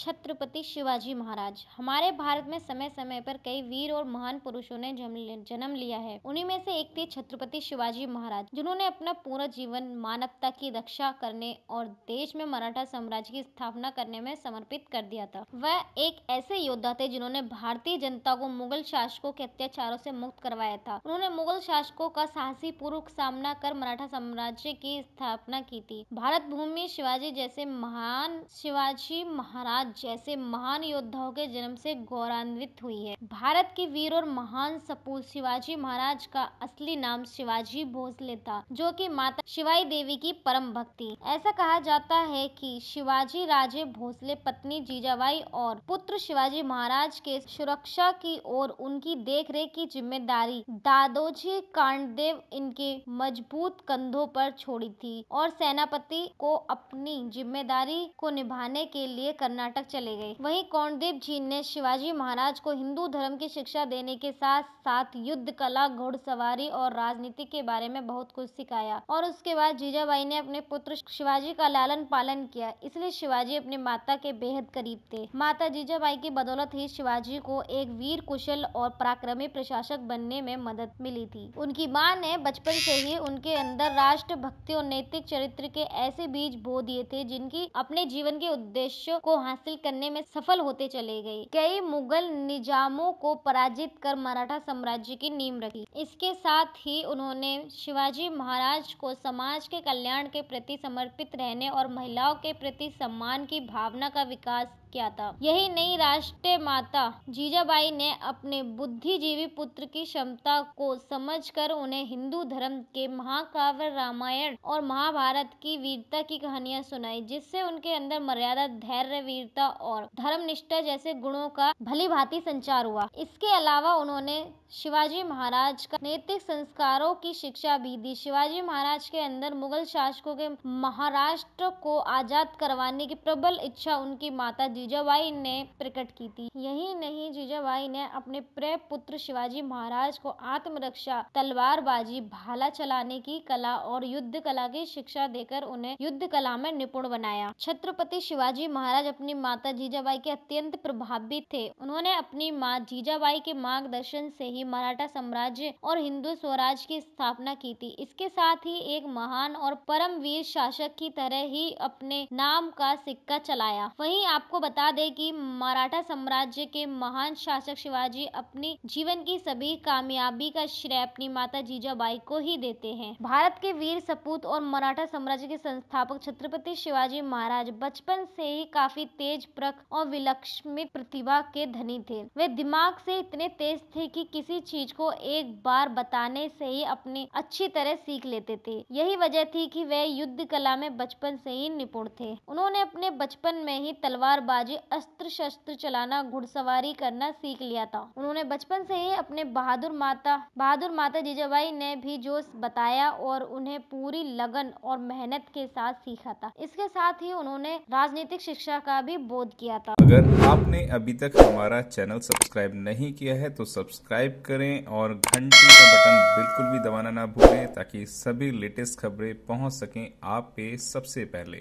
छत्रपति शिवाजी महाराज हमारे भारत में समय समय पर कई वीर और महान पुरुषों ने जन्म लिया है उन्हीं में से एक थे छत्रपति शिवाजी महाराज जिन्होंने अपना पूरा जीवन मानवता की रक्षा करने और देश में मराठा साम्राज्य की स्थापना करने में समर्पित कर दिया था वह एक ऐसे योद्धा थे जिन्होंने भारतीय जनता को मुगल शासकों के अत्याचारों से मुक्त करवाया था उन्होंने मुगल शासकों का साहसी पूर्वक सामना कर मराठा साम्राज्य की स्थापना की थी भारत भूमि शिवाजी जैसे महान शिवाजी महाराज जैसे महान योद्धाओं के जन्म से गौरवान्वित हुई है भारत के वीर और महान सपूत शिवाजी महाराज का असली नाम शिवाजी भोसले था जो कि माता शिवाई देवी की परम भक्ति ऐसा कहा जाता है कि शिवाजी राजे भोसले पत्नी जीजाबाई और पुत्र शिवाजी महाराज के सुरक्षा की और उनकी देख की जिम्मेदारी दादोजी कांडदेव इनके मजबूत कंधों पर छोड़ी थी और सेनापति को अपनी जिम्मेदारी को निभाने के लिए कर्नाटक कर्नाटक चले गए वहीं कौनदेव जी ने शिवाजी महाराज को हिंदू धर्म की शिक्षा देने के साथ साथ युद्ध कला घुड़सवारी और राजनीति के बारे में बहुत कुछ सिखाया और उसके बाद जीजाबाई ने अपने पुत्र शिवाजी का लालन पालन किया इसलिए शिवाजी अपने माता के बेहद करीब थे माता जीजाबाई की बदौलत ही शिवाजी को एक वीर कुशल और पराक्रमी प्रशासक बनने में मदद मिली थी उनकी माँ ने बचपन से ही उनके अंदर राष्ट्र भक्ति और नैतिक चरित्र के ऐसे बीज बो दिए थे जिनकी अपने जीवन के उद्देश्य को हासिल हासिल करने में सफल होते चले गए कई मुगल निजामों को पराजित कर मराठा साम्राज्य की नींव रखी इसके साथ ही उन्होंने शिवाजी महाराज को समाज के कल्याण के प्रति समर्पित रहने और महिलाओं के प्रति सम्मान की भावना का विकास किया था यही नहीं राष्ट्र माता जीजाबाई ने अपने बुद्धिजीवी पुत्र की क्षमता को समझकर उन्हें हिंदू धर्म के महाकाव्य रामायण और महाभारत की वीरता की कहानियां सुनाई जिससे उनके अंदर मर्यादा धैर्य वीरता और निष्ठा जैसे गुणों का भली भांति संचार हुआ इसके अलावा उन्होंने शिवाजी महाराज का नैतिक संस्कारों की शिक्षा भी दी शिवाजी महाराज के अंदर मुगल शासकों के महाराष्ट्र को आजाद करवाने की प्रबल इच्छा उनकी माता जीजाबाई ने प्रकट की थी यही नहीं जीजाबाई ने अपने प्रे पुत्र शिवाजी महाराज को आत्मरक्षा तलवारबाजी भाला चलाने की कला और युद्ध कला की शिक्षा देकर उन्हें युद्ध कला में निपुण बनाया छत्रपति शिवाजी महाराज अपनी माता जीजाबाई के अत्यंत प्रभावित थे उन्होंने अपनी माँ जीजाबाई के मार्गदर्शन से ही मराठा साम्राज्य और हिंदू स्वराज की स्थापना की थी इसके साथ ही एक महान और परमवीर शासक की तरह ही अपने नाम का सिक्का चलाया वहीं आपको बता दें कि मराठा साम्राज्य के महान शासक शिवाजी अपनी जीवन की सभी कामयाबी का श्रेय अपनी माता जीजाबाई को ही देते हैं भारत के वीर सपूत और मराठा साम्राज्य के संस्थापक छत्रपति शिवाजी महाराज बचपन से ही काफी तेज प्रख और विलक्षणित प्रतिभा के धनी थे वे दिमाग से इतने तेज थे कि किसी चीज को एक बार बताने से ही अपने अच्छी तरह सीख लेते थे यही वजह थी कि वे युद्ध कला में बचपन से ही निपुण थे उन्होंने अपने बचपन में ही तलवार तीरंदाजी अस्त्र शस्त्र चलाना घुड़सवारी करना सीख लिया था उन्होंने बचपन से ही अपने बहादुर माता बहादुर माता जीजाबाई ने भी जोश बताया और उन्हें पूरी लगन और मेहनत के साथ सीखा था इसके साथ ही उन्होंने राजनीतिक शिक्षा का भी बोध किया था अगर आपने अभी तक हमारा चैनल सब्सक्राइब नहीं किया है तो सब्सक्राइब करें और घंटी का बटन बिल्कुल भी दबाना ना भूलें ताकि सभी लेटेस्ट खबरें पहुंच सकें आप पे सबसे पहले